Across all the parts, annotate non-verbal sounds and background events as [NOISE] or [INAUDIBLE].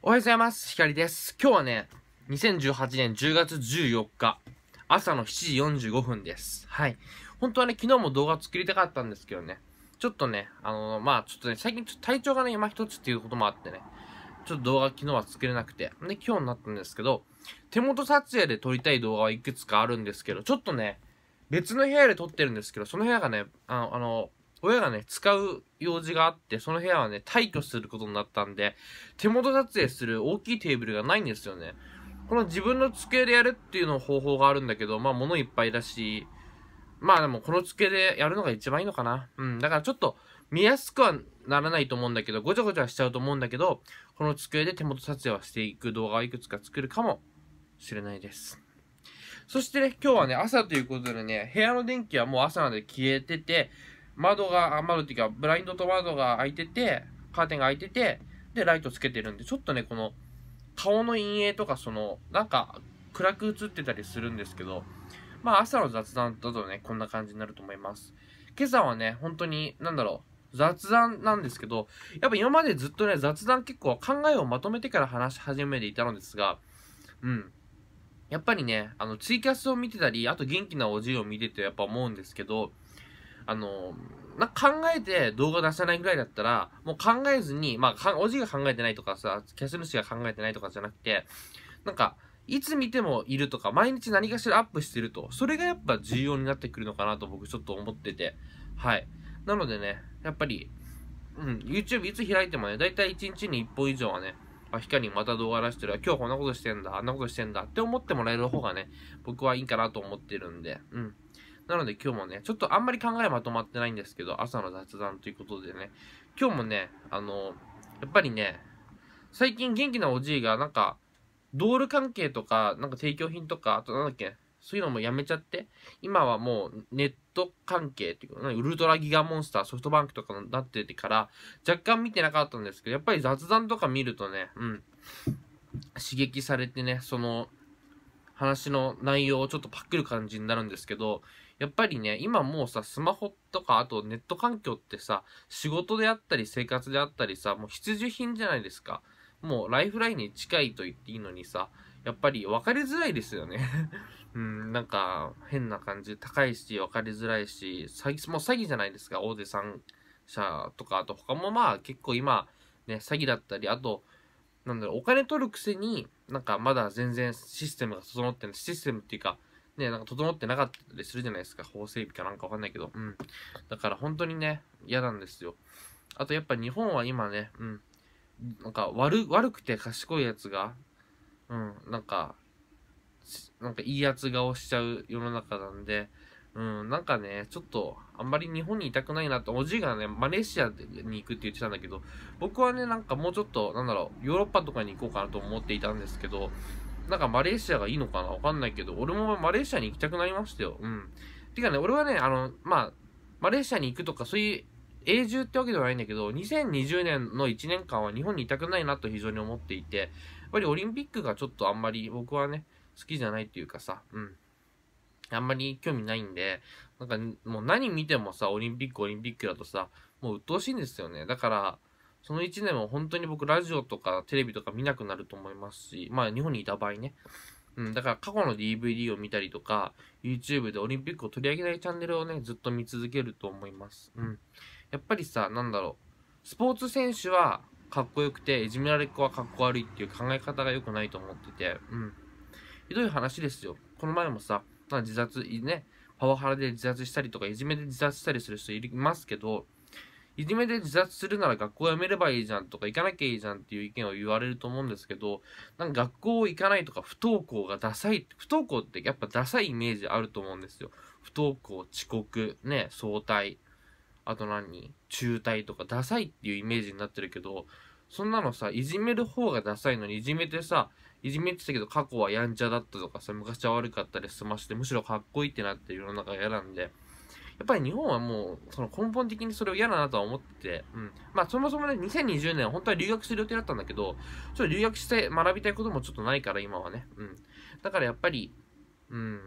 おはようございます。ひかりです。今日はね、2018年10月14日、朝の7時45分です。はい。本当はね、昨日も動画作りたかったんですけどね、ちょっとね、あのまあちょっとね、最近ちょっと体調がね、今一つっていうこともあってね、ちょっと動画昨日は作れなくて、で、今日になったんですけど、手元撮影で撮りたい動画はいくつかあるんですけど、ちょっとね、別の部屋で撮ってるんですけど、その部屋がね、あの、あの親がね、使う用事があって、その部屋はね、退去することになったんで、手元撮影する大きいテーブルがないんですよね。この自分の机でやるっていうの方法があるんだけど、まあ物いっぱいだし、まあでもこの机でやるのが一番いいのかな。うん、だからちょっと見やすくはならないと思うんだけど、ごちゃごちゃしちゃうと思うんだけど、この机で手元撮影はしていく動画をいくつか作るかもしれないです。そしてね、今日はね、朝ということでね、部屋の電気はもう朝まで消えてて、窓が、窓っていうか、ブラインドと窓が開いてて、カーテンが開いてて、で、ライトつけてるんで、ちょっとね、この、顔の陰影とか、その、なんか、暗く映ってたりするんですけど、まあ、朝の雑談だとね、こんな感じになると思います。今朝はね、本当に、なんだろう、雑談なんですけど、やっぱ今までずっとね、雑談結構考えをまとめてから話し始めていたのですが、うん。やっぱりね、あの、ツイキャスを見てたり、あと元気なおじいを見ててやっぱ思うんですけど、あの、な考えて動画出さないぐらいだったら、もう考えずに、まあ、おじが考えてないとかさ、消し主が考えてないとかじゃなくて、なんか、いつ見てもいるとか、毎日何かしらアップしてると、それがやっぱ重要になってくるのかなと僕ちょっと思ってて、はい。なのでね、やっぱり、うん、YouTube いつ開いてもね、だいたい1日に1本以上はね、あ、ヒカにまた動画出してる。今日こんなことしてんだ、あんなことしてんだって思ってもらえる方がね、僕はいいかなと思ってるんで、うん。なので今日もね、ちょっとあんまり考えまとまってないんですけど、朝の雑談ということでね、今日もね、あの、やっぱりね、最近元気なおじいが、なんか、ドール関係とか、なんか提供品とか、あとなんだっけ、そういうのもやめちゃって、今はもうネット関係っていうか、ウルトラギガモンスター、ソフトバンクとかになっててから、若干見てなかったんですけど、やっぱり雑談とか見るとね、うん、刺激されてね、その、話の内容をちょっとパックる感じになるんですけど、やっぱりね、今もうさ、スマホとか、あとネット環境ってさ、仕事であったり生活であったりさ、もう必需品じゃないですか。もうライフラインに近いと言っていいのにさ、やっぱり分かりづらいですよね [LAUGHS] うん、なんか変な感じ。高いし、分かりづらいし、詐欺、もう詐欺じゃないですか。大手さん社とか、あと他もまあ結構今、ね、詐欺だったり、あと、なんだろう、お金取るくせに、なんかまだ全然システムが整ってない、システムっていうか、ね、なんか整ってなかったりするじゃないですか。法整備かなんかわかんないけど。うん。だから本当にね、嫌なんですよ。あとやっぱ日本は今ね、うん。なんか悪、悪くて賢いやつが、うん、なんか、なんかいいやつ顔しちゃう世の中なんで、うん、なんかね、ちょっと、あんまり日本にいたくないなって、おじいがね、マレーシアに行くって言ってたんだけど、僕はね、なんかもうちょっと、なんだろう、ヨーロッパとかに行こうかなと思っていたんですけど、なんかマレーシアがいいのかなわかんないけど、俺もマレーシアに行きたくなりましたよ。うん。てかね、俺はね、あの、まあ、マレーシアに行くとか、そういう永住ってわけではないんだけど、2020年の1年間は日本にいたくないなと非常に思っていて、やっぱりオリンピックがちょっとあんまり僕はね、好きじゃないっていうかさ、うん。あんまり興味ないんで、なんかもう何見てもさ、オリンピック、オリンピックだとさ、もう鬱陶しいんですよね。だから、その1年は本当に僕ラジオとかテレビとか見なくなると思いますし、まあ日本にいた場合ね。うん、だから過去の DVD を見たりとか、YouTube でオリンピックを取り上げないチャンネルをね、ずっと見続けると思います。うん。やっぱりさ、なんだろう。スポーツ選手はかっこよくて、いじめられっ子はかっこ悪いっていう考え方が良くないと思ってて、うん。ひどい話ですよ。この前もさ、まあ、自殺、ね、パワハラで自殺したりとか、いじめで自殺したりする人いますけど、いじめで自殺するなら学校辞めればいいじゃんとか行かなきゃいいじゃんっていう意見を言われると思うんですけど、なんか学校行かないとか不登校がダサい、不登校ってやっぱダサいイメージあると思うんですよ。不登校、遅刻、ね、早退、あと何中退とかダサいっていうイメージになってるけど、そんなのさ、いじめる方がダサいのに、いじめてさ、いじめてたけど過去はやんちゃだったとかさ、昔は悪かったり済まして、むしろかっこいいってなって世の中嫌なんで、やっぱり日本はもう、その根本的にそれを嫌だなとは思ってて、うん。まあ、そもそもね、2020年本当は留学する予定だったんだけど、ちょっと留学して学びたいこともちょっとないから、今はね。うん。だからやっぱり、うん。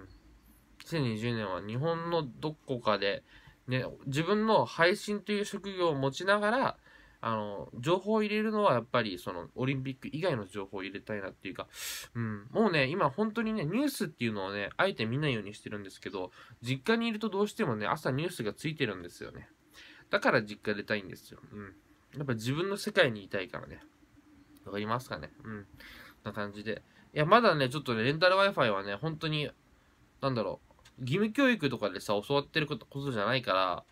2020年は日本のどこかで、ね、自分の配信という職業を持ちながら、あの、情報を入れるのはやっぱりそのオリンピック以外の情報を入れたいなっていうか、うん、もうね、今本当にね、ニュースっていうのをね、あえて見ないようにしてるんですけど、実家にいるとどうしてもね、朝ニュースがついてるんですよね。だから実家出たいんですよ。うん。やっぱ自分の世界にいたいからね。わかりますかねうん。な感じで。いや、まだね、ちょっとね、レンタル Wi-Fi はね、本当に、なんだろう、義務教育とかでさ、教わってることこじゃないから、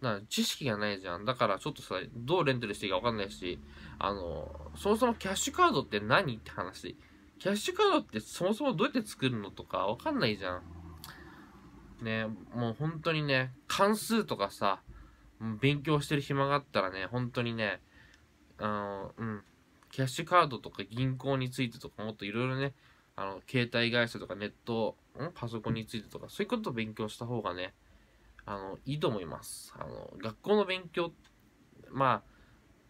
な知識がないじゃん。だからちょっとさ、どうレンタルしていいかわかんないし、あの、そもそもキャッシュカードって何って話。キャッシュカードってそもそもどうやって作るのとかわかんないじゃん。ね、もう本当にね、関数とかさ、勉強してる暇があったらね、本当にね、あの、うん、キャッシュカードとか銀行についてとかもっといろいろね、あの、携帯会社とかネット、パソコンについてとか、そういうことを勉強した方がね、あの、いいと思います。あの、学校の勉強、まあ、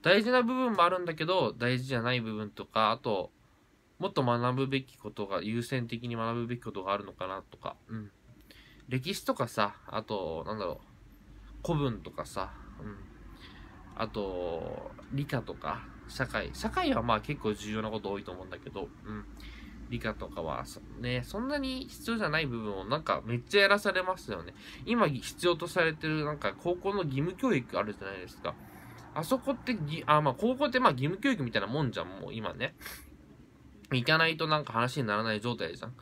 大事な部分もあるんだけど、大事じゃない部分とか、あと、もっと学ぶべきことが、優先的に学ぶべきことがあるのかなとか、うん。歴史とかさ、あと、なんだろう、古文とかさ、うん。あと、理科とか、社会。社会はまあ結構重要なこと多いと思うんだけど、うん。理科とかはね、そんなに必要じゃない部分をなんかめっちゃやらされますよね。今必要とされてるなんか高校の義務教育あるじゃないですか。あそこってぎ、あ、まあ高校ってまあ義務教育みたいなもんじゃん、もう今ね。行かないとなんか話にならない状態じゃん。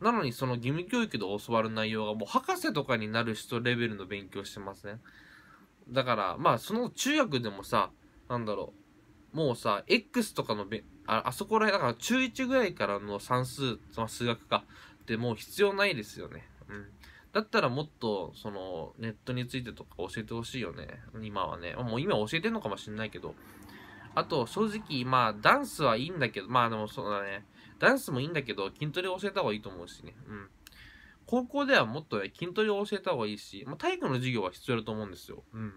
なのにその義務教育で教わる内容がもう博士とかになる人レベルの勉強してますね。だから、まあその中学でもさ、なんだろう、もうさ、X とかのべああそこらへん、だから中1ぐらいからの算数、ま数学か、ってもう必要ないですよね。うん。だったらもっと、その、ネットについてとか教えてほしいよね。今はね。もう今教えてんのかもしんないけど。あと、正直、まあ、ダンスはいいんだけど、まあでもそうだね。ダンスもいいんだけど、筋トレ教えた方がいいと思うしね。うん。高校ではもっと、ね、筋トレを教えた方がいいし、まあ、体育の授業は必要だと思うんですよ。うん。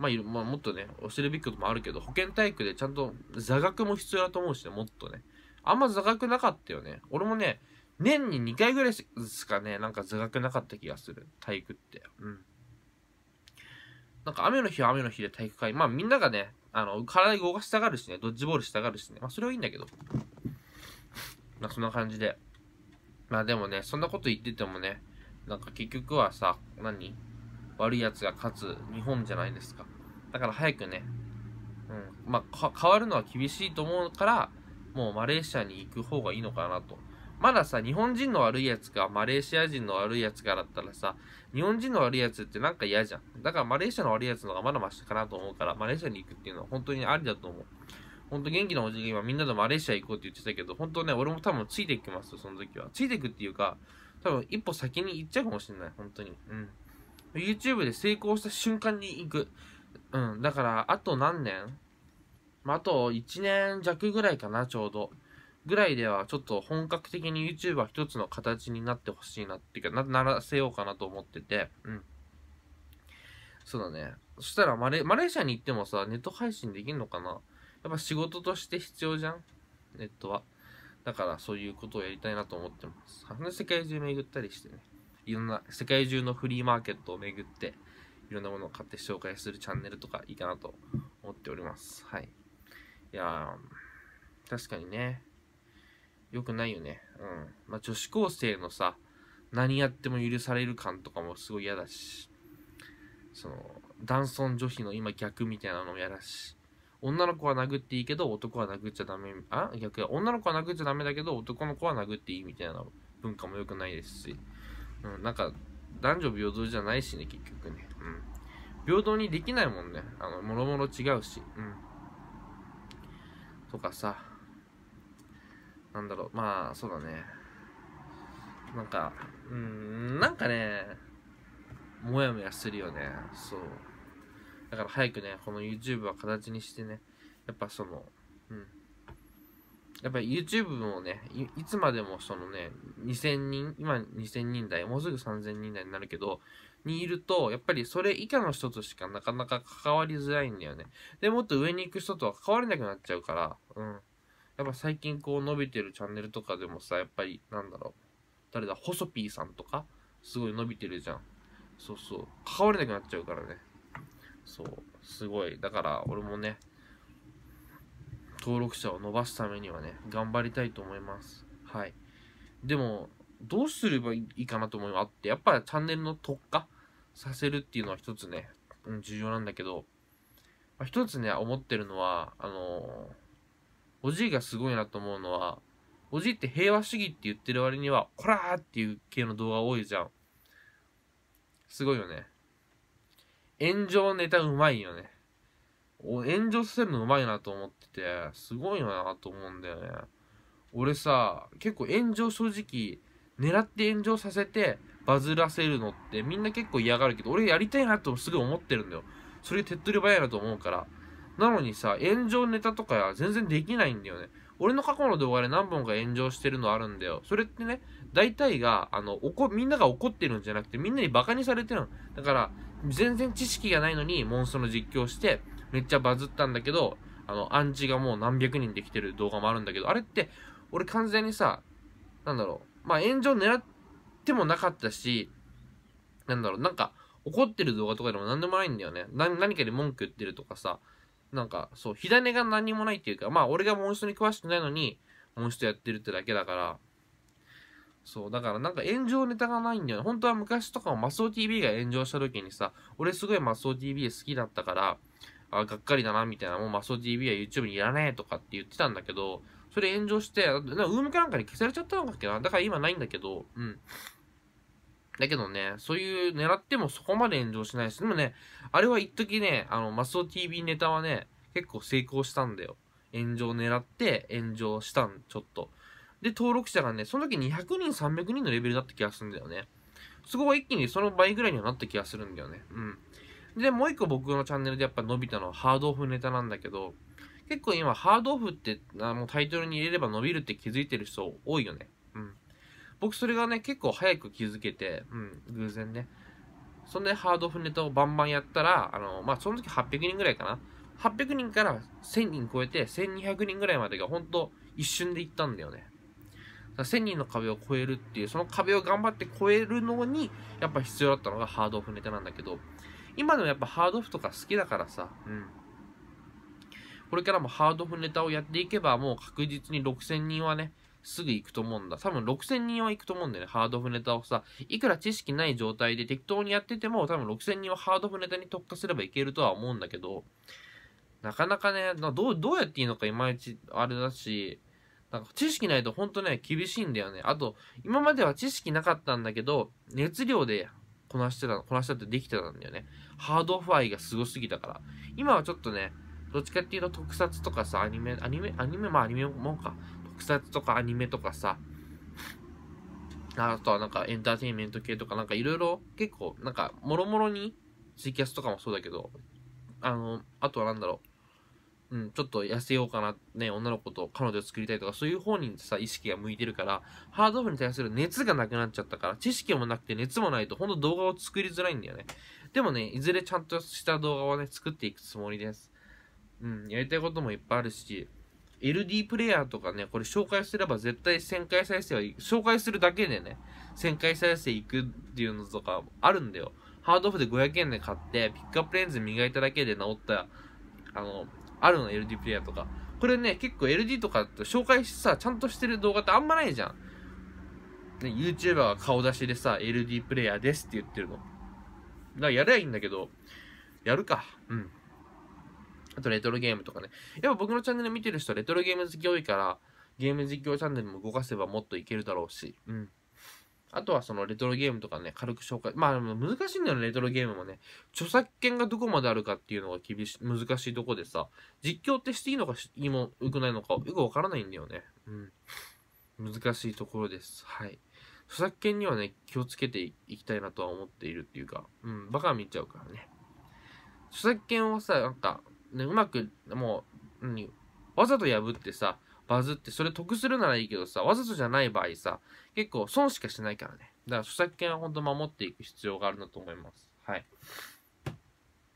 まあ、まあ、もっとね、教えるべきこともあるけど、保健体育でちゃんと座学も必要だと思うしね、もっとね。あんま座学なかったよね。俺もね、年に2回ぐらいしかね、なんか座学なかった気がする。体育って。うん。なんか雨の日は雨の日で体育会。まあみんながね、あの、体動かしたがるしね、ドッジボールしたがるしね。まあそれはいいんだけど。まあそんな感じで。まあでもね、そんなこと言っててもね、なんか結局はさ、何悪いやつが勝つ日本じゃないですか。だから早くね、うん、まあ、変わるのは厳しいと思うから、もうマレーシアに行く方がいいのかなと。まださ、日本人の悪いやつか、マレーシア人の悪いやつかだったらさ、日本人の悪いやつってなんか嫌じゃん。だからマレーシアの悪いやつの方がまだマシかなと思うから、マレーシアに行くっていうのは本当にありだと思う。本当元気なおじいが今みんなでマレーシア行こうって言ってたけど、本当ね、俺も多分ついていきますよ、その時は。ついていくっていうか、多分一歩先に行っちゃうかもしれない、本当に。うん。YouTube で成功した瞬間に行く。うん。だから、あと何年まあと1年弱ぐらいかな、ちょうど。ぐらいでは、ちょっと本格的に YouTuber 一つの形になってほしいなっていうか、な、ならせようかなと思ってて。うん。そうだね。そしたらマレ、マレーシアに行ってもさ、ネット配信できんのかなやっぱ仕事として必要じゃんネットは。だからそういうことをやりたいなと思ってます。世界中巡ったりしてね。いろんな世界中のフリーマーケットを巡って、いろんなものを買って紹介するチャンネルとかいいかなと思っております。はい。いや確かにね、良くないよね。うん。まあ、女子高生のさ、何やっても許される感とかもすごい嫌だし、その、男尊女卑の今逆みたいなのも嫌だし、女の子は殴っていいけど男は殴っちゃダメ、あ逆や、女の子は殴っちゃダメだけど男の子は殴っていいみたいな文化も良くないですし、うん、なんか、男女平等じゃないしね、結局ね。うん。平等にできないもんね。あの、もろもろ違うし。うん。とかさ。なんだろう、まあ、そうだね。なんか、うん、なんかね、もやもやするよね。そう。だから早くね、この YouTube は形にしてね、やっぱその、うん。やっぱり YouTube もねい、いつまでもそのね、2000人、今2000人台、もうすぐ3000人台になるけど、にいると、やっぱりそれ以下の人としかなかなか関わりづらいんだよね。で、もっと上に行く人とは関われなくなっちゃうから、うん。やっぱ最近こう伸びてるチャンネルとかでもさ、やっぱりなんだろう。誰だ、ホソピーさんとか、すごい伸びてるじゃん。そうそう。関われなくなっちゃうからね。そう。すごい。だから、俺もね、登録者を伸ばすためにはね、頑張りたいと思います。はい。でも、どうすればいいかなと思いあって、やっぱりチャンネルの特化させるっていうのは一つね、うん、重要なんだけど、まあ、一つね、思ってるのは、あのー、おじいがすごいなと思うのは、おじいって平和主義って言ってる割には、こらーっていう系の動画多いじゃん。すごいよね。炎上ネタうまいよね。炎上させるのうまいなと思ってて、すごいなと思うんだよね。俺さ、結構炎上正直、狙って炎上させてバズらせるのってみんな結構嫌がるけど、俺やりたいなとすぐ思ってるんだよ。それ手っ取り早いなと思うから。なのにさ、炎上ネタとか全然できないんだよね。俺の過去の動画で何本か炎上してるのあるんだよ。それってね、大体が、あの、怒、みんなが怒ってるんじゃなくて、みんなにバカにされてるの。だから、全然知識がないのに、モンストの実況して、めっちゃバズったんだけど、あの、アンチがもう何百人できてる動画もあるんだけど、あれって、俺完全にさ、なんだろう、まあ炎上狙ってもなかったし、なんだろう、なんか、怒ってる動画とかでも何でもないんだよね。何かで文句言ってるとかさ、なんか、そう、火種が何もないっていうか、まあ俺がモンストに詳しくないのに、モンストやってるってだけだから、そう、だからなんか炎上ネタがないんだよね。本当は昔とかもマスオ TV が炎上した時にさ、俺すごいマスオ TV 好きだったから、あがっかりだな、みたいな、もうマソ TV は YouTube にいらねえとかって言ってたんだけど、それ炎上して、なウームかなんかに消されちゃったのかっけな。だから今ないんだけど、うん。だけどね、そういう狙ってもそこまで炎上しないし、でもね、あれは一時ね、あの、マスオ TV ネタはね、結構成功したんだよ。炎上狙って炎上したん、ちょっと。で、登録者がね、その時200人、300人のレベルだった気がするんだよね。そこは一気にその倍ぐらいにはなった気がするんだよね。うん。で、もう一個僕のチャンネルでやっぱ伸びたのはハードオフネタなんだけど、結構今ハードオフってあのタイトルに入れれば伸びるって気づいてる人多いよね。うん。僕それがね、結構早く気づけて、うん、偶然ね。そんでハードオフネタをバンバンやったら、あの、まあ、その時800人ぐらいかな。800人から1000人超えて1200人ぐらいまでが本当一瞬で行ったんだよね。1000人の壁を超えるっていう、その壁を頑張って超えるのに、やっぱ必要だったのがハードオフネタなんだけど、今でもやっぱハードオフとか好きだからさ、うん。これからもハードオフネタをやっていけば、もう確実に6000人はね、すぐ行くと思うんだ。多分6000人は行くと思うんだよね。ハードオフネタをさ、いくら知識ない状態で適当にやってても、多分6000人はハードオフネタに特化すればいけるとは思うんだけど、なかなかね、どう、どうやっていいのかいまいちあれだし、なんか知識ないとほんとね、厳しいんだよね。あと、今までは知識なかったんだけど、熱量でこなしてた、こなしたってできてたんだよね。ハードファイがすごすぎたから。今はちょっとね、どっちかっていうと特撮とかさ、アニメ、アニメ、アニメ、まあアニメもんか。特撮とかアニメとかさ、あとはなんかエンターテインメント系とかなんかいろいろ結構なんかもろもろにツイキャスとかもそうだけど、あの、あとはなんだろう。うん、ちょっと痩せようかな、ね、女の子と彼女を作りたいとか、そういう方にさ、意識が向いてるから、ハードオフに対する熱がなくなっちゃったから、知識もなくて熱もないと、ほんと動画を作りづらいんだよね。でもね、いずれちゃんとした動画をね、作っていくつもりです。うん、やりたいこともいっぱいあるし、LD プレイヤーとかね、これ紹介すれば絶対1000回再生は、紹介するだけでね、1000回再生いくっていうのとかあるんだよ。ハードオフで500円で買って、ピックアップレンズ磨いただけで治った、あの、あるの、LD プレイヤーとか。これね、結構 LD とかと紹介してさ、ちゃんとしてる動画ってあんまないじゃん。ね、YouTuber が顔出しでさ、LD プレイヤーですって言ってるの。だからやればいいんだけど、やるか。うん。あとレトロゲームとかね。やっぱ僕のチャンネル見てる人レトロゲーム好き多いから、ゲーム実況チャンネルも動かせばもっといけるだろうし。うん。あとはそのレトロゲームとかね、軽く紹介。まあ難しいんだよね、レトロゲームもね。著作権がどこまであるかっていうのが厳し、難しいとこでさ、実況ってしていいのかいいも、よくないのか、よくわからないんだよね。うん。難しいところです。はい。著作権にはね、気をつけていきたいなとは思っているっていうか、うん、バカ見ちゃうからね。著作権をさ、なんか、ね、うまく、もう、わざと破ってさ、バズってそれ得するならいいけどさわざとじゃない場合さ結構損しかしないからねだから著作権は本当守っていく必要があるなと思いますはい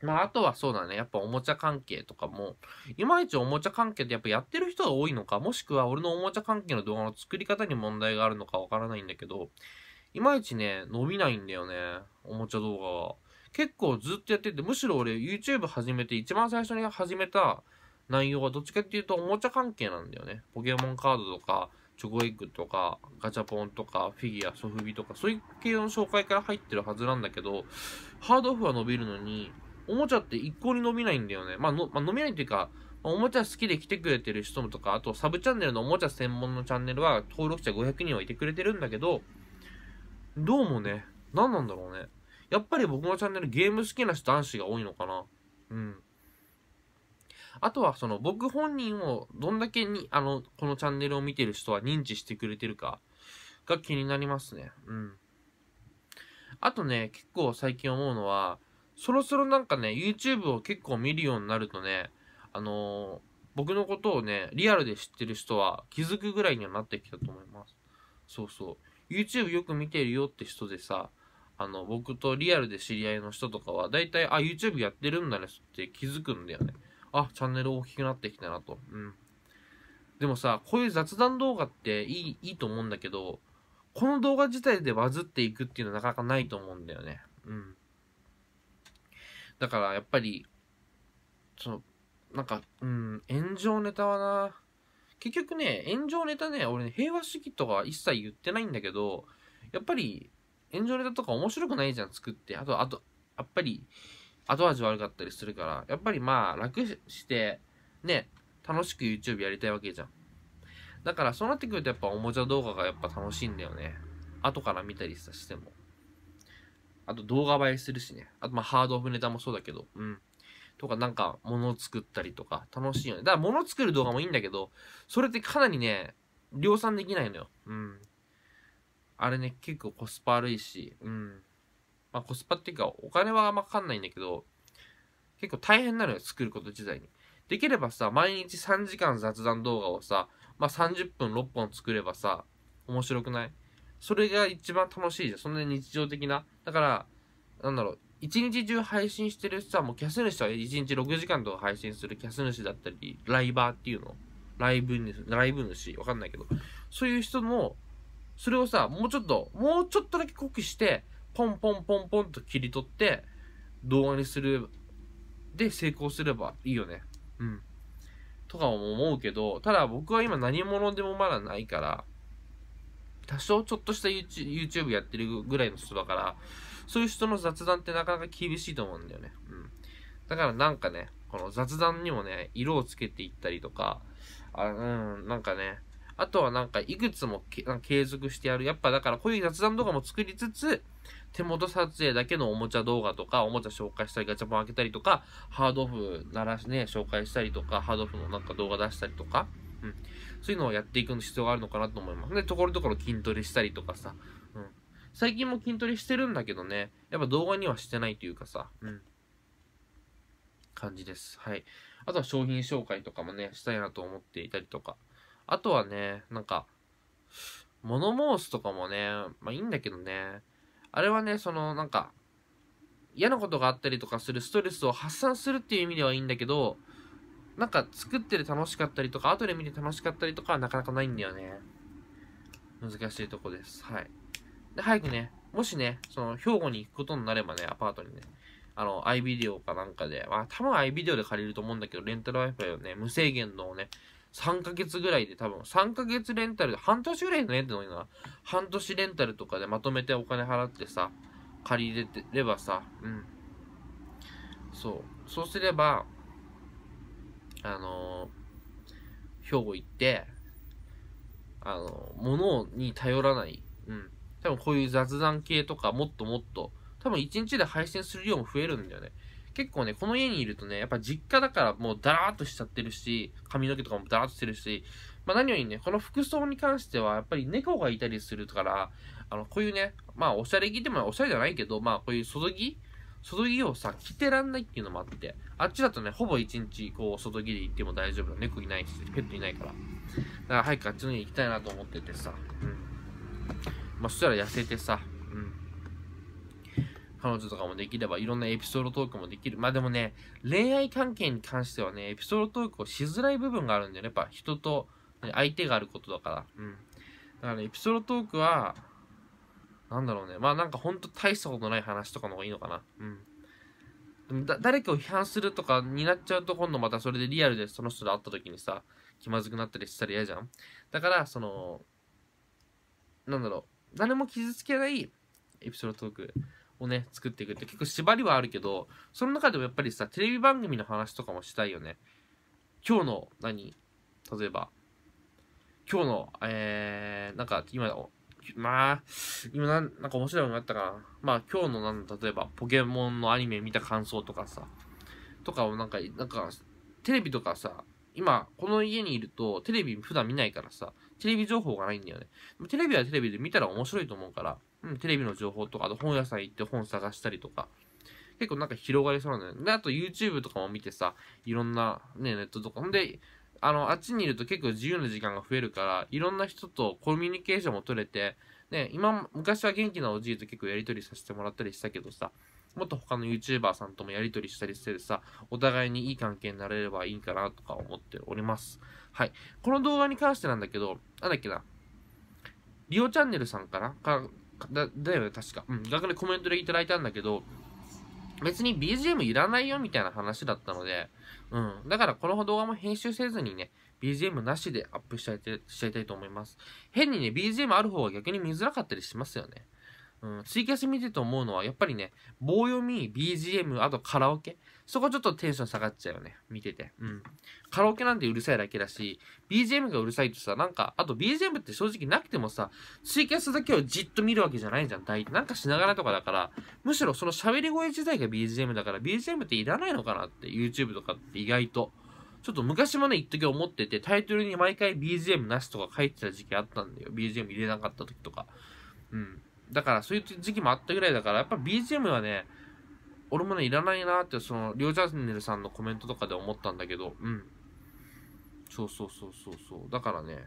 まあ、あとはそうだね。やっぱおもちゃ関係とかも、いまいちおもちゃ関係ってやっぱやってる人が多いのか、もしくは俺のおもちゃ関係の動画の作り方に問題があるのかわからないんだけど、いまいちね、伸びないんだよね。おもちゃ動画は。結構ずっとやってて、むしろ俺 YouTube 始めて、一番最初に始めた内容はどっちかっていうとおもちゃ関係なんだよね。ポケモンカードとか、チョコエッグとか、ガチャポンとか、フィギュア、ソフビとか、そういう系の紹介から入ってるはずなんだけど、ハードオフは伸びるのに、おもちゃって一向に伸びないんだよね。まあ、の、まあ、伸びないというか、おもちゃ好きで来てくれてる人とか、あとサブチャンネルのおもちゃ専門のチャンネルは登録者500人はいてくれてるんだけど、どうもね、何なんだろうね。やっぱり僕のチャンネルゲーム好きな人男子が多いのかな。うん。あとはその僕本人をどんだけに、あの、このチャンネルを見てる人は認知してくれてるかが気になりますね。うん。あとね、結構最近思うのは、そろそろなんかね、YouTube を結構見るようになるとね、あのー、僕のことをね、リアルで知ってる人は気づくぐらいにはなってきたと思います。そうそう。YouTube よく見てるよって人でさ、あの、僕とリアルで知り合いの人とかは、だいたい、あ、YouTube やってるんだねって気づくんだよね。あ、チャンネル大きくなってきたなと。うん。でもさ、こういう雑談動画っていい、いいと思うんだけど、この動画自体でバズっていくっていうのはなかなかないと思うんだよね。うん。だからやっぱり、その、なんか、うん、炎上ネタはな、結局ね、炎上ネタね、俺ね、平和主義とか一切言ってないんだけど、やっぱり、炎上ネタとか面白くないじゃん、作って。あと、あと、やっぱり、後味悪かったりするから、やっぱりまあ楽して、ね、楽しく YouTube やりたいわけじゃん。だからそうなってくるとやっぱおもちゃ動画がやっぱ楽しいんだよね。後から見たりさしても。あと動画映えするしね。あとまあハードオフネタもそうだけど、うん。とかなんか物を作ったりとか楽しいよね。だから物作る動画もいいんだけど、それってかなりね、量産できないのよ。うん。あれね、結構コスパ悪いし、うん。まあ、コスパっていうか、お金はあんまかかんないんだけど、結構大変なのよ、作ること自体に。できればさ、毎日3時間雑談動画をさ、まあ、30分6本作ればさ、面白くないそれが一番楽しいじゃん。そんなに日常的な。だから、なんだろう、一日中配信してるさ、もうキャス主は一日6時間とか配信するキャス主だったり、ライバーっていうのライブ主、ライブ主わかんないけど、そういう人も、それをさ、もうちょっと、もうちょっとだけ濃くして、ポンポンポンポンと切り取って動画にするで成功すればいいよねうんとかも思うけどただ僕は今何者でもまだないから多少ちょっとした YouTube やってるぐらいの人だからそういう人の雑談ってなかなか厳しいと思うんだよねうんだからなんかねこの雑談にもね色をつけていったりとかあうんなんかねあとはなんかいくつも継続してやる。やっぱだからこういう雑談とかも作りつつ、手元撮影だけのおもちゃ動画とか、おもちゃ紹介したり、ガチャポン開けたりとか、ハードオフならね、紹介したりとか、ハードオフのなんか動画出したりとか、うん。そういうのをやっていく必要があるのかなと思います。で、ところどころ筋トレしたりとかさ、うん。最近も筋トレしてるんだけどね、やっぱ動画にはしてないというかさ、うん。感じです。はい。あとは商品紹介とかもね、したいなと思っていたりとか。あとはね、なんか、モモースとかもね、まあいいんだけどね、あれはね、そのなんか、嫌なことがあったりとかするストレスを発散するっていう意味ではいいんだけど、なんか作ってて楽しかったりとか、後で見て楽しかったりとかはなかなかないんだよね。難しいとこです。はい。で、早くね、もしね、その、兵庫に行くことになればね、アパートにね、あの、i ビデオかなんかで、まあ、多分 i ビデオで借りると思うんだけど、レンタル Wi-Fi をね、無制限のをね、3ヶ月ぐらいで多分、3ヶ月レンタルで、半年ぐらいのねってのにな。半年レンタルとかでまとめてお金払ってさ、借り入れてればさ、うん。そう。そうすれば、あのー、兵庫行って、あのー、物に頼らない。うん。多分こういう雑談系とかもっともっと、多分1日で配信する量も増えるんだよね。結構ね、この家にいるとね、やっぱ実家だからもうダラーっとしちゃってるし、髪の毛とかもダラーっとしてるし、まあ何よりね、この服装に関しては、やっぱり猫がいたりするから、あの、こういうね、まあおしゃれ着でもおしゃれじゃないけど、まあこういう外着外着をさ、着てらんないっていうのもあって、あっちだとね、ほぼ一日、こう、外着で行っても大丈夫だ。猫いないし、ペットいないから。だから早くあっちの家行きたいなと思っててさ、うん。まあ、そしたら痩せてさ、彼女とかもできれば、いろんなエピソードトークもできる。まあでもね、恋愛関係に関してはね、エピソードトークをしづらい部分があるんだよね。やっぱ人と相手があることだから。うん。だから、ね、エピソードトークは、なんだろうね。まあなんかほんと大したことない話とかの方がいいのかな。うん。でもだ誰かを批判するとかになっちゃうと今度またそれでリアルでその人と会った時にさ、気まずくなったりしたら嫌じゃん。だから、その、なんだろう。誰も傷つけないエピソードトーク。をね、作っていくって結構縛りはあるけど、その中でもやっぱりさ、テレビ番組の話とかもしたいよね。今日の何、例えば、今日の、えー、なんか今、まあ、今なんなんか面白いものあったかな。まあ今日のなん例えば、ポケモンのアニメ見た感想とかさ、とかをなんか、なんか、テレビとかさ、今、この家にいると、テレビ普段見ないからさ、テレビ情報がないんだよね。テレビはテレビで見たら面白いと思うから、うん、テレビの情報とか、あと本屋さん行って本探したりとか、結構なんか広がりそうなんだよね。で、あと YouTube とかも見てさ、いろんなね、ネットとか。ほんで、あの、あっちにいると結構自由な時間が増えるから、いろんな人とコミュニケーションも取れて、ね、今、昔は元気なおじいと結構やりとりさせてもらったりしたけどさ、もっと他の YouTuber さんともやりとりしたりしててさ、お互いにいい関係になれればいいかなとか思っております。はい。この動画に関してなんだけど、なんだっけな、リオチャンネルさんかなかだ、だよね、確か。うん。学でコメントでいただいたんだけど、別に BGM いらないよみたいな話だったので、うん。だからこの動画も編集せずにね、BGM なしでアップしちゃいたいしちゃいたいと思います。変にね、BGM ある方が逆に見づらかったりしますよね。うん。ツイキャス見てて思うのは、やっぱりね、棒読み、BGM、あとカラオケ。そこちょっとテンション下がっちゃうよね。見てて。うん。カラオケなんてうるさいだけだし、BGM がうるさいとさ、なんか、あと BGM って正直なくてもさ、ツイキャスだけをじっと見るわけじゃないじゃん。大体なんかしながらとかだから、むしろその喋り声自体が BGM だから、BGM っていらないのかなって、YouTube とかって意外と。ちょっと昔もね、一時思ってて、タイトルに毎回 BGM なしとか書いてた時期あったんだよ。BGM 入れなかった時とか。うん。だからそういう時期もあったぐらいだから、やっぱ BGM はね、俺もね、いらないなって、その、りょうンネルさんのコメントとかで思ったんだけど、うん。そうそうそうそうそう。だからね、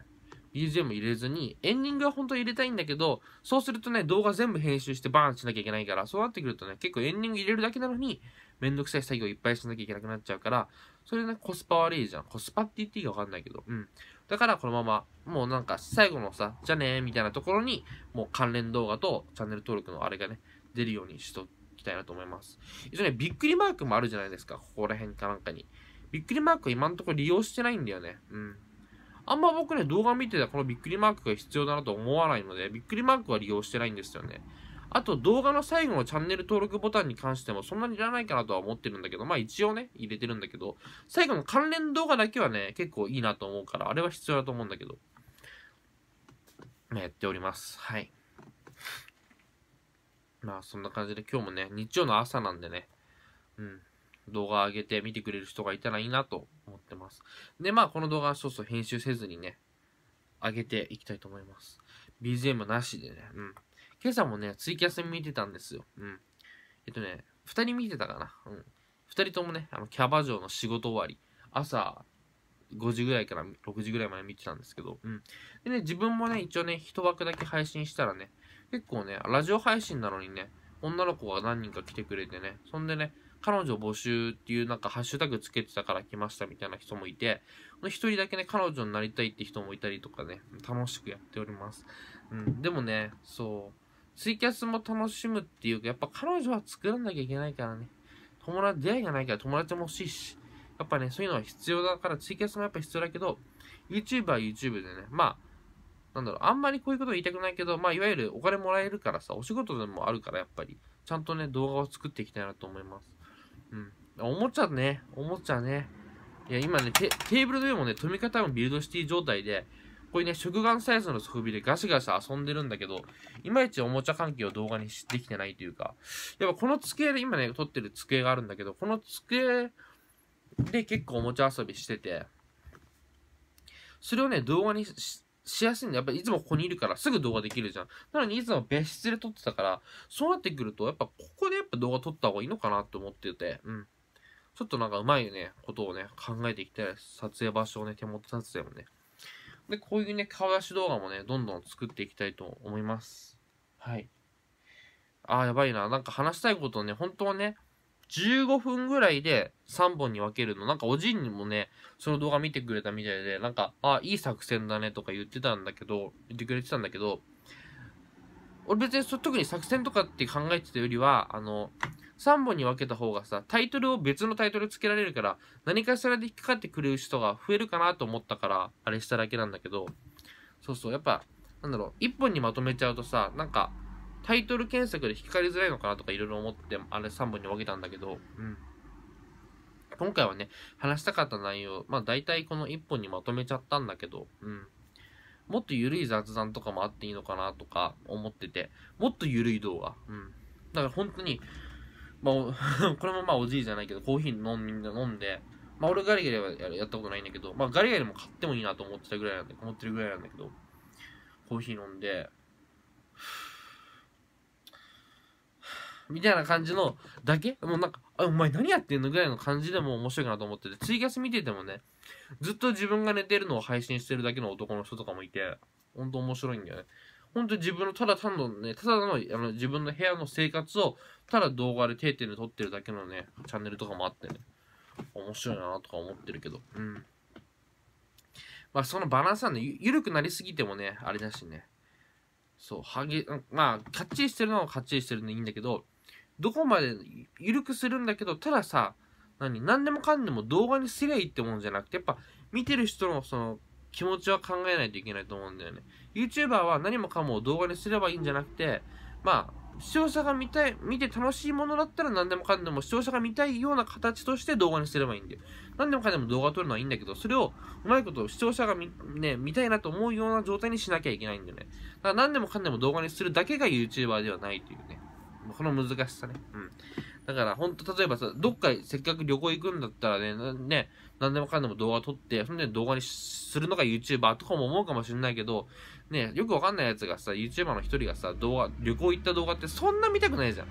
BGM 入れずに、エンディングは本当に入れたいんだけど、そうするとね、動画全部編集してバーンしなきゃいけないから、そうなってくるとね、結構エンディング入れるだけなのに、めんどくさい作業いっぱいしなきゃいけなくなっちゃうから、それね、コスパ悪いじゃん。コスパって言っていいかわかんないけど、うん。だからこのまま、もうなんか最後のさ、じゃねーみたいなところに、もう関連動画とチャンネル登録のあれがね、出るようにしとって、たいなと思います。一応ね、びっくりマークもあるじゃないですか。ここら辺かなんかに。びっくりマークは今んところ利用してないんだよね。うん。あんま僕ね、動画見てたこのびっくりマークが必要だなと思わないので、びっくりマークは利用してないんですよね。あと、動画の最後のチャンネル登録ボタンに関してもそんなにいらないかなとは思ってるんだけど、まあ一応ね、入れてるんだけど、最後の関連動画だけはね、結構いいなと思うから、あれは必要だと思うんだけど、やっております。はい。まあそんな感じで今日もね、日曜の朝なんでね、うん、動画上げて見てくれる人がいたらいいなと思ってます。で、まあこの動画はそうそう編集せずにね、上げていきたいと思います。BGM なしでね、うん。今朝もね、ツイキャス見てたんですよ。うん。えっとね、2人見てたかな。うん。2人ともね、あのキャバ嬢の仕事終わり、朝5時ぐらいから6時ぐらいまで見てたんですけど、うん。でね、自分もね、一応ね、一枠だけ配信したらね、結構ね、ラジオ配信なのにね、女の子が何人か来てくれてね、そんでね、彼女募集っていうなんかハッシュタグつけてたから来ましたみたいな人もいて、一人だけね、彼女になりたいって人もいたりとかね、楽しくやっております。うん、でもね、そう、ツイキャスも楽しむっていうか、やっぱ彼女は作らなきゃいけないからね、友達、出会いがないから友達も欲しいし、やっぱね、そういうのは必要だから、ツイキャスもやっぱ必要だけど、YouTube は YouTube でね、まあ、なんだろう、あんまりこういうことは言いたくないけど、まあ、いわゆるお金もらえるからさ、お仕事でもあるから、やっぱり、ちゃんとね、動画を作っていきたいなと思います。うん。おもちゃね、おもちゃね。いや、今ね、テーブルの上もね、富方もビルドシティ状態で、こういうね、食玩サイズの装備でガシガシ遊んでるんだけど、いまいちおもちゃ関係を動画にできてないというか、やっぱこの机で、今ね、撮ってる机があるんだけど、この机で結構おもちゃ遊びしてて、それをね、動画にししやすいんだ。やっぱりいつもここにいるからすぐ動画できるじゃん。なのにいつも別室で撮ってたから、そうなってくると、やっぱここでやっぱ動画撮った方がいいのかなと思ってて、うん。ちょっとなんかうまいね、ことをね、考えていきたい。撮影場所をね、手元撮影もね。で、こういうね、顔出し動画もね、どんどん作っていきたいと思います。はい。ああ、やばいな。なんか話したいことをね、本当はね、15分ぐらいで3本に分けるの。なんかおじいにもね、その動画見てくれたみたいで、なんか、あ、いい作戦だねとか言ってたんだけど、言ってくれてたんだけど、俺別に特に作戦とかって考えてたよりは、あの、3本に分けた方がさ、タイトルを別のタイトルつけられるから、何かしらで引っかかってくれる人が増えるかなと思ったから、あれしただけなんだけど、そうそう、やっぱ、なんだろう、1本にまとめちゃうとさ、なんか、タイトル検索で引っかかりづらいのかなとかいろいろ思って、あれ3本に分けたんだけど、うん。今回はね、話したかった内容、まあ大体この1本にまとめちゃったんだけど、うん。もっと緩い雑談とかもあっていいのかなとか思ってて、もっと緩い動画。うん。だから本当に、まあ、[LAUGHS] これもまあおじいじゃないけど、コーヒー飲んで、飲んで、まあ俺ガリガリはやったことないんだけど、まあガリガリも買ってもいいなと思ってたぐらいなんで、思ってるぐらいなんだけど、コーヒー飲んで、みたいな感じのだけもうなんか、あ、お前何やってんのぐらいの感じでも面白いかなと思ってて、ツイキャス見ててもね、ずっと自分が寝てるのを配信してるだけの男の人とかもいて、ほんと面白いんだよね。ほんと自分のただ単のね、ただのあの自分の部屋の生活を、ただ動画で定点で撮ってるだけのね、チャンネルとかもあってね、面白いなとか思ってるけど、うん。まあそのバランスはね、ゆ緩くなりすぎてもね、あれだしね。そう、はげ、まあ、かっちりしてるのはかっちりしてるんでいいんだけど、どこまで緩くするんだけど、たださ、何、何でもかんでも動画にすりゃいいってもんじゃなくて、やっぱ見てる人のその気持ちは考えないといけないと思うんだよね。YouTuber は何もかも動画にすればいいんじゃなくて、まあ、視聴者が見たい、見て楽しいものだったら何でもかんでも視聴者が見たいような形として動画にすればいいんだよ。何でもかんでも動画撮るのはいいんだけど、それをうまいこと視聴者が見,、ね、見たいなと思うような状態にしなきゃいけないんだよね。だから何でもかんでも動画にするだけが YouTuber ではないというね。この難しさね。うん。だから、ほんと、例えばさ、どっかせっかく旅行行くんだったらね、ね、何でもかんでも動画撮って、そんで動画にするのが YouTuber とかも思うかもしれないけど、ね、よくわかんないやつがさ、YouTuber の一人がさ、動画、旅行行った動画ってそんな見たくないじゃん。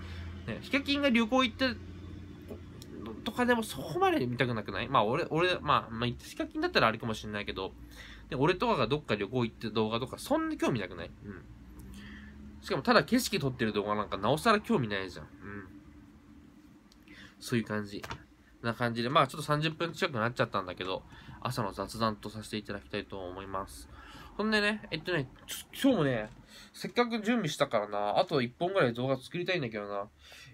ね、ヒカキンが旅行行って、とかでもそこまで見たくなくないまあ俺、俺、まあ、まあ、ヒカキンだったらあれかもしれないけど、で俺とかがどっか旅行行って動画とかそんな興味なくないうん。しかもただ景色撮ってる動画なんかなおさら興味ないじゃん。うん。そういう感じ。な感じで、まあちょっと30分近くなっちゃったんだけど、朝の雑談とさせていただきたいと思います。ほんでね、えっとね、今日もね、せっかく準備したからな、あと1本ぐらい動画作りたいんだけどな、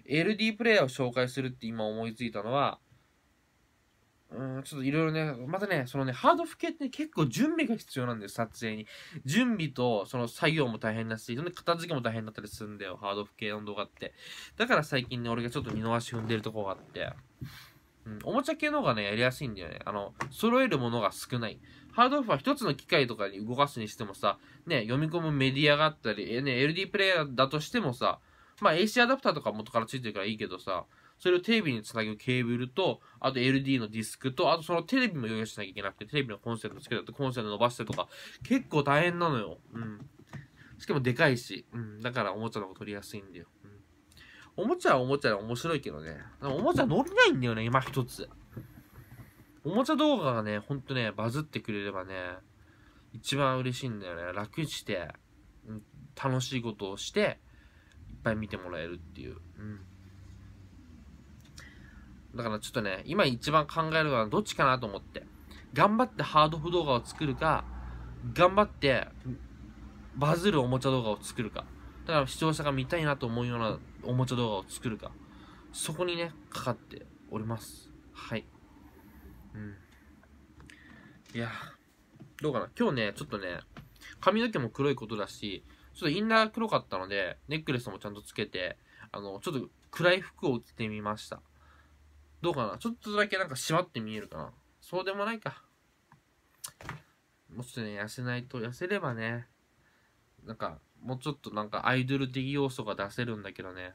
LD プレイヤーを紹介するって今思いついたのは、うん、ちょっといろいろね、またね、そのね、ハードフ系って結構準備が必要なんです、撮影に。準備と、その作業も大変だし、片付けも大変だったりするんだよ、ハードフ系の動画って。だから最近ね、俺がちょっと見逃し踏んでるとこがあって。うん、おもちゃ系の方がね、やりやすいんだよね。あの、揃えるものが少ない。ハードオフは一つの機械とかに動かすにしてもさ、ね、読み込むメディアがあったり、ね、LD プレイヤーだとしてもさ、まあ AC アダプターとか元からついてるからいいけどさ、それをテレビにつなげるケーブルと、あと LD のディスクと、あとそのテレビも用意しなきゃいけなくて、テレビのコンセントつけたて、コンセント伸ばしてとか、結構大変なのよ。うん。しかもでかいし、うん。だからおもちゃの方が取りやすいんだよ。うん。おもちゃはおもちゃで面白いけどね。おもちゃ乗れないんだよね、今一つ。おもちゃ動画がね、ほんとね、バズってくれればね、一番嬉しいんだよね。楽して、楽しいことをして、いっぱい見てもらえるっていう。うんだからちょっとね、今一番考えるのはどっちかなと思って。頑張ってハードオフ動画を作るか、頑張ってバズるおもちゃ動画を作るか。だから視聴者が見たいなと思うようなおもちゃ動画を作るか。そこにね、かかっております。はい。うん。いや、どうかな。今日ね、ちょっとね、髪の毛も黒いことだし、ちょっとインナー黒かったので、ネックレスもちゃんとつけて、あの、ちょっと暗い服を着てみました。どうかなちょっとだけなんか締まって見えるかなそうでもないか。もうちょっとね、痩せないと、痩せればね、なんか、もうちょっとなんかアイドル的要素が出せるんだけどね。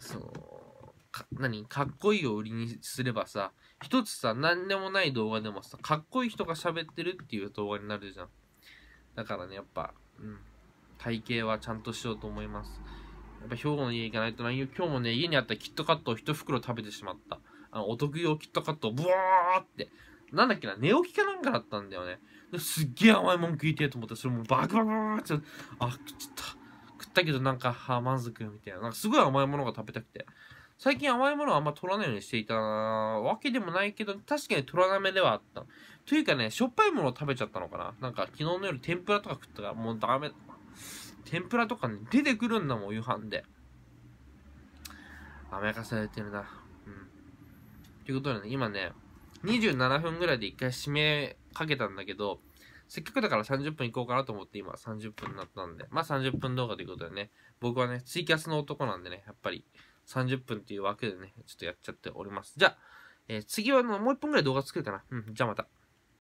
そう、か、何かっこいいを売りにすればさ、一つさ、何でもない動画でもさ、かっこいい人が喋ってるっていう動画になるじゃん。だからね、やっぱ、うん。体型はちゃんとしようと思います。やっぱ兵庫の家行かないとな今日もね、家にあったキットカットを一袋食べてしまった。あの、お得用キットカットをブワーって。なんだっけな、寝起きかなんかだったんだよね。すっげえ甘いもん食いてえと思って、それもうバクバクバクって、あ、食っちゃった。食ったけどなんか、はあ、満足みたいな。なんかすごい甘いものが食べたくて。最近甘いものはあんま取らないようにしていたわけでもないけど、確かに取らなめではあった。というかね、しょっぱいものを食べちゃったのかな。なんか昨日の夜天ぷらとか食ったから、もうダメ、天ぷらとかね、出てくるんだもん、夕飯で。甘やかされてるな。うん。ということでね、今ね、27分ぐらいで一回締めかけたんだけど、せっかくだから30分いこうかなと思って今30分になったんで、まあ30分動画ということでね、僕はね、ツイキャスの男なんでね、やっぱり30分っていう枠でね、ちょっとやっちゃっております。じゃあ、えー、次はのもう1本ぐらい動画作るかな。うん、じゃあまた。